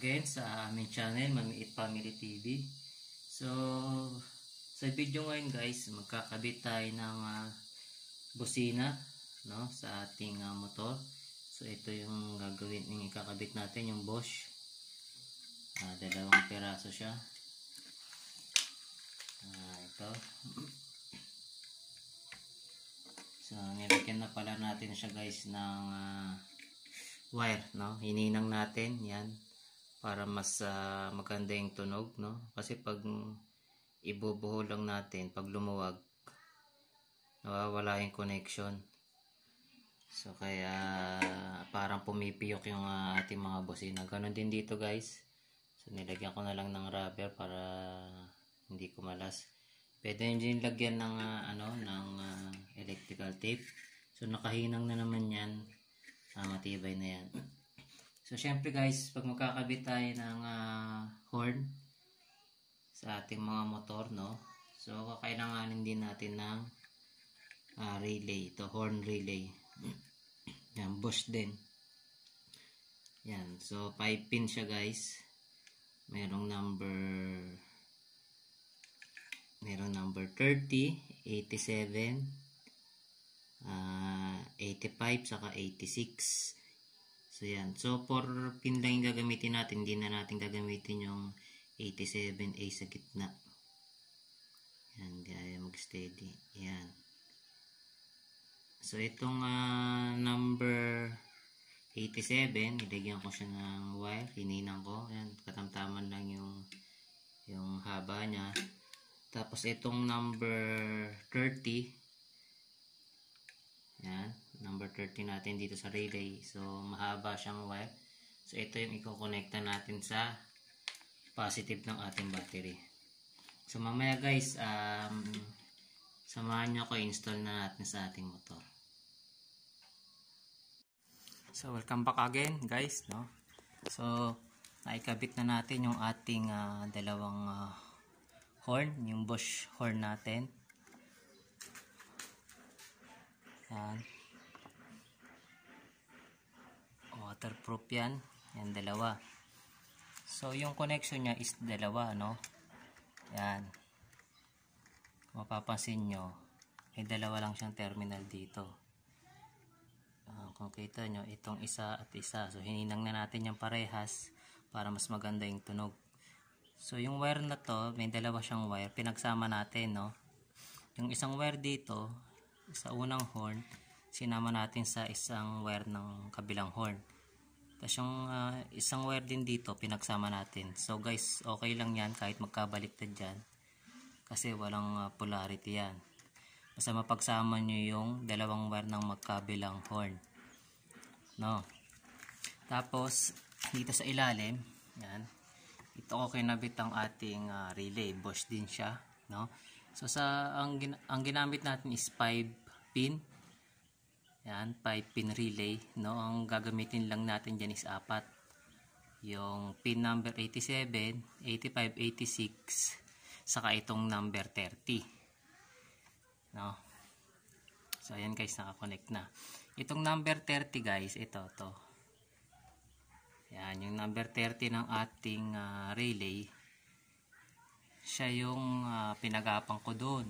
again sa aming channel, Mamiit Family TV. So, sa video ngayon guys, magkakabit tayo ng uh, busina no, sa ating uh, motor. So, ito yung gagawin, yung ikakabit natin, yung Bosch. Uh, dalawang peraso siya. Uh, ito. So, nilagyan na pala natin siya guys ng uh, wire no hininang natin yan para mas uh, maganda yung tunog no kasi pag ibubuho lang natin pag lumuwag nawawala yung connection so kaya parang pumipiyok yung uh, ating mga busina ganun din dito guys so nilagyan ko na lang ng rubber para hindi kumalas pwede din lagyan ng uh, ano ng uh, electrical tape so nakahinang na naman yan uh, matibay na yan So, syempre guys, pag magkakabit tayo ng uh, horn sa ating mga motor, no? So, kakailanganin din natin ng uh, relay. Ito, horn relay. Yan, Bosch din. Yan. So, 5 pin siya guys. Merong number merong number 30, 87, uh, 85, saka 86. So, yan. So, for pin lang yung gagamitin natin. Hindi na natin gagamitin yung 87A sa gitna. Yan, gaya mag-steady. Yan. So, itong uh, number 87, nilagyan ko siya ng wire. Hininang ko. Yan, katamtaman lang yung yung haba niya. Tapos, itong number 30, yan, number 13 natin dito sa relay. So, mahaba siyang wire. So, ito yung i-connecta natin sa positive ng ating battery. So, mamaya guys, um, samahan nyo ako install na natin sa ating motor. So, welcome back again guys. No? So, naikabit na natin yung ating uh, dalawang uh, horn, yung Bosch horn natin. Yan. Waterproof yan. Yan, dalawa. So, yung connection niya is dalawa, no? Yan. Mapapansin nyo, may dalawa lang siyang terminal dito. Uh, kung kita nyo, itong isa at isa. So, hininang na natin yung parehas para mas maganda yung tunog. So, yung wire na to, may dalawa siyang wire. Pinagsama natin, no? Yung isang wire dito, sa unang horn sinama natin sa isang wire ng kabilang horn tapos yung uh, isang wire din dito pinagsama natin so guys okay lang yan kahit magkabaliktad yan kasi walang uh, polarity yan basta mapagsama nyo yung dalawang wire ng magkabilang horn no tapos dito sa ilalim yan ito ko kinabit ang ating uh, relay Bosch din siya no So sa ang, ang ginamit natin is 5 pin. Yan, 5 pin relay, no? Ang gagamitin lang natin diyan is apat. Yung pin number 87, 85, 86, saka itong number 30. No? So ayan guys, naka-connect na. Itong number 30 guys, ito to. Yan, yung number 30 ng ating uh, relay siya yung uh, ah, pinagapang ko doon.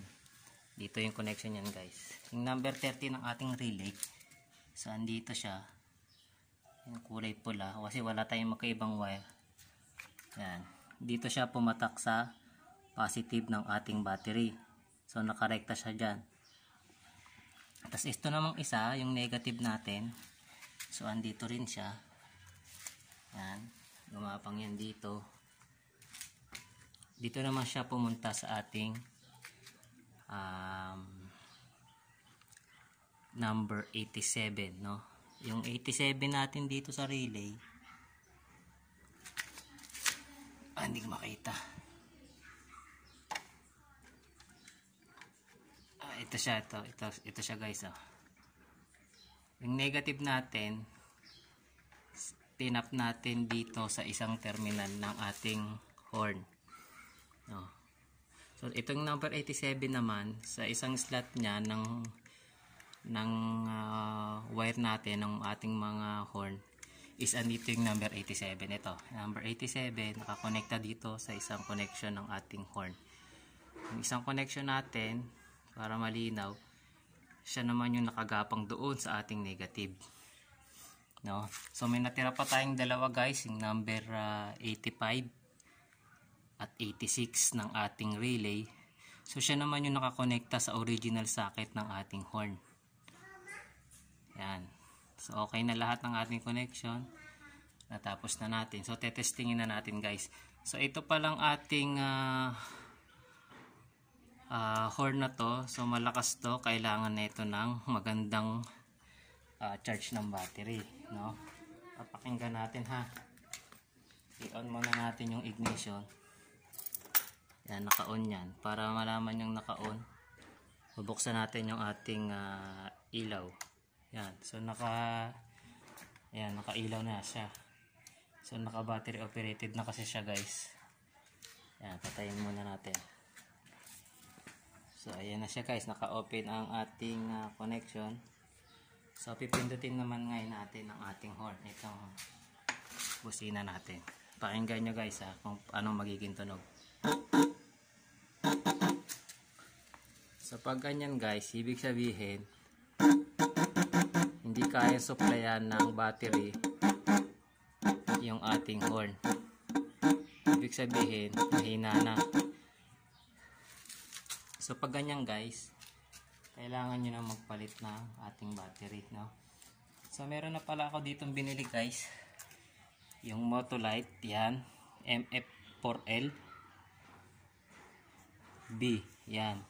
Dito yung connection niyan guys. Yung number 30 ng ating relay. So andito siya. Yung kulay pula kasi wala tayong magkaibang wire. Yan. Dito siya pumatak sa positive ng ating battery. So nakarekta siya diyan. Tapos ito namang isa, yung negative natin. So andito rin siya. Yan. Gumapang yan dito dito naman siya pumunta sa ating um, number 87 no yung 87 natin dito sa relay ah, hindi makita ah, ito siya ito, ito, ito siya guys oh. yung negative natin pinap natin dito sa isang terminal ng ating horn No. Oh. So itong number 87 naman sa isang slot niya ng ng uh, wire natin ng ating mga horn is andito yung number 87 ito. Number 87 nakakonekta dito sa isang connection ng ating horn. Yung isang connection natin para malinaw siya naman yung nakagapang doon sa ating negative. No? So may natira pa tayong dalawa guys, yung number uh, ah, 85 at 86 ng ating relay. So siya naman yung nakakonekta sa original socket ng ating horn. Yan. So okay na lahat ng ating connection. Natapos na natin. So testingin na natin guys. So ito pa lang ating uh, uh, horn na to. So malakas to. Kailangan nito ng magandang uh, charge ng battery. No? Papakinggan natin ha. I-on muna natin yung ignition. Yan, naka-on yan. Para malaman yung naka-on, bubuksan natin yung ating uh, ilaw. Yan. So, naka, ayan, naka-ilaw na siya. So, naka-battery operated na kasi siya, guys. Yan, patayin muna natin. So, ayan na siya, guys. Naka-open ang ating uh, connection. So, pipindutin naman ngayon natin ang ating horn. Itong busina natin. Pakinggan nyo, guys, ha, ah, kung anong magiging tunog. So pag ganyan guys, ibig sabihin hindi kaya supplyan ng battery yung ating horn. Ibig sabihin, mahina na. So pag ganyan guys, kailangan nyo na magpalit ng ating battery. No? So meron na pala ako ditong binili guys. Yung Motolite, yan. MF4L B, yan.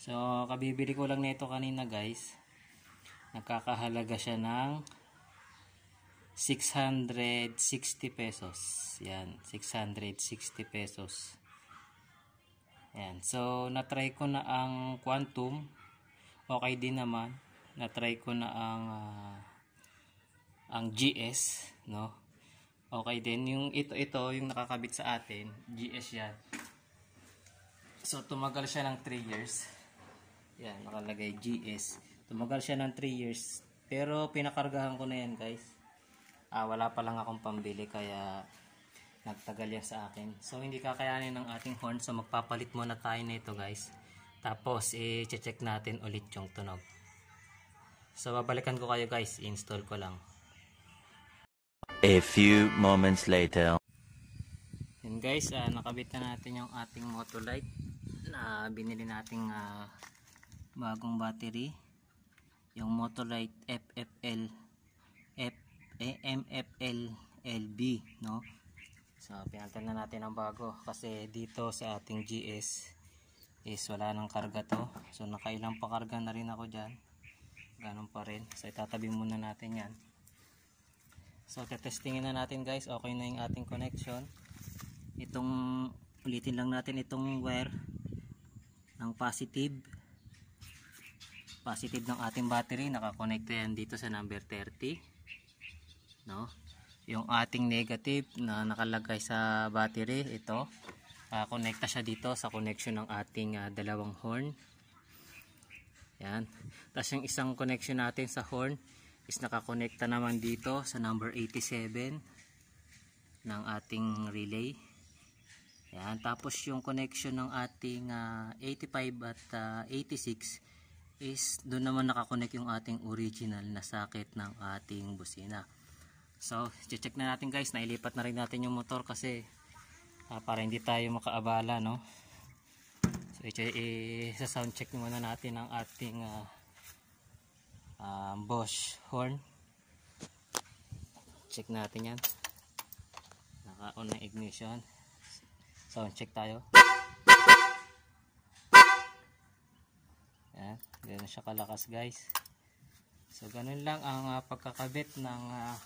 So, kabibili ko lang nito kanina guys. Nakakahalaga siya ng 660 pesos. Yan, 660 pesos. Yan. So, na-try ko na ang quantum. Okay din naman. Na-try ko na ang uh, ang GS, no? Okay din yung ito ito yung nakakabit sa atin, GS 'yan. So, tumagal siya ng 3 years. Yan, nakalagay GS. Tumagal siya ng 3 years. Pero pinakargahan ko na yan guys. Ah, wala pa lang akong pambili kaya nagtagal yan sa akin. So hindi kakayanin ng ating horn. So magpapalit muna tayo nito guys. Tapos i-check natin ulit yung tunog. So babalikan ko kayo guys. Install ko lang. A few moments later. Yan guys, uh, nakabit na natin yung ating motolight na binili nating ah, bagong battery yung Motolite FFL F eh, MFL LB no so pinalitan na natin ang bago kasi dito sa ating GS is wala nang karga to so nakailang pakarga na rin ako dyan ganun pa rin so itatabi muna natin yan so testingin na natin guys okay na yung ating connection itong ulitin lang natin itong wire ng positive positive ng ating battery nakakonekta yan dito sa number 30 no yung ating negative na nakalagay sa battery ito uh, konekta siya dito sa connection ng ating uh, dalawang horn yan tapos yung isang connection natin sa horn is nakakonekta naman dito sa number 87 ng ating relay yan tapos yung connection ng ating uh, ah, 85 at uh, ah, 86 is doon naman nakakonek yung ating original na socket ng ating busina. So, check na natin guys, nailipat na rin natin yung motor kasi uh, para hindi tayo makaabala, no? So, i-sound check muna natin ang ating uh, uh, Bosch horn. Check natin yan. Naka-on na ignition. Sound check tayo. Yan. Ganun siya kalakas guys. So ganun lang ang uh, pagkakabit ng uh,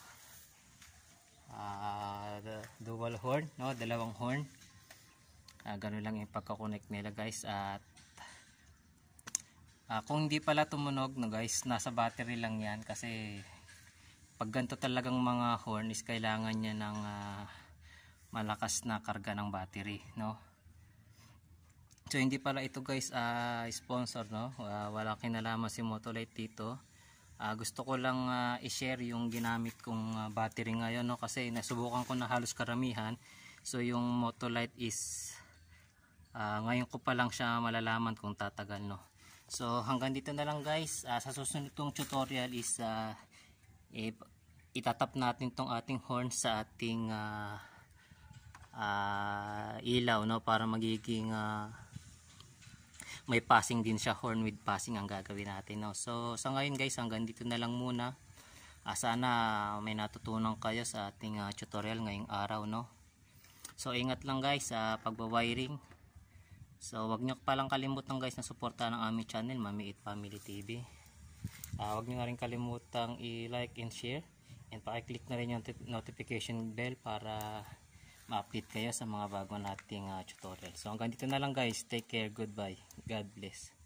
uh, dual horn. No? Dalawang horn. Uh, ganun lang yung pagkakonect nila guys. At uh, kung hindi pala tumunog no guys. Nasa battery lang yan. Kasi pag ganito talagang mga horn is kailangan niya ng uh, malakas na karga ng battery. No? So hindi pala ito guys uh, sponsor no. Uh, wala kinalaman si Motolite dito. Uh, gusto ko lang uh, i-share yung ginamit kong uh, battery ngayon no kasi nasubukan ko na halos karamihan. So yung Motolite is uh, ngayon ko pa lang siya malalaman kung tatagal no. So hanggang dito na lang guys. Uh, sa susunod kong tutorial is uh, eh, itatap natin tong ating horn sa ating uh, uh, ilaw no para magiging uh, may passing din siya horn with passing ang gagawin natin no? so sa ngayon guys hanggang dito na lang muna uh, sana may natutunan kayo sa ating uh, tutorial ngayong araw no so ingat lang guys sa uh, pagbawiring so wag nyo palang kalimutan guys na suporta ng aming channel Mamiit Family TV uh, ah, wag nyo na rin kalimutan i-like and share and pa-click na rin yung notification bell para ma-update kayo sa mga bago nating uh, ah, tutorial. So hanggang dito na lang guys. Take care. Goodbye. God bless.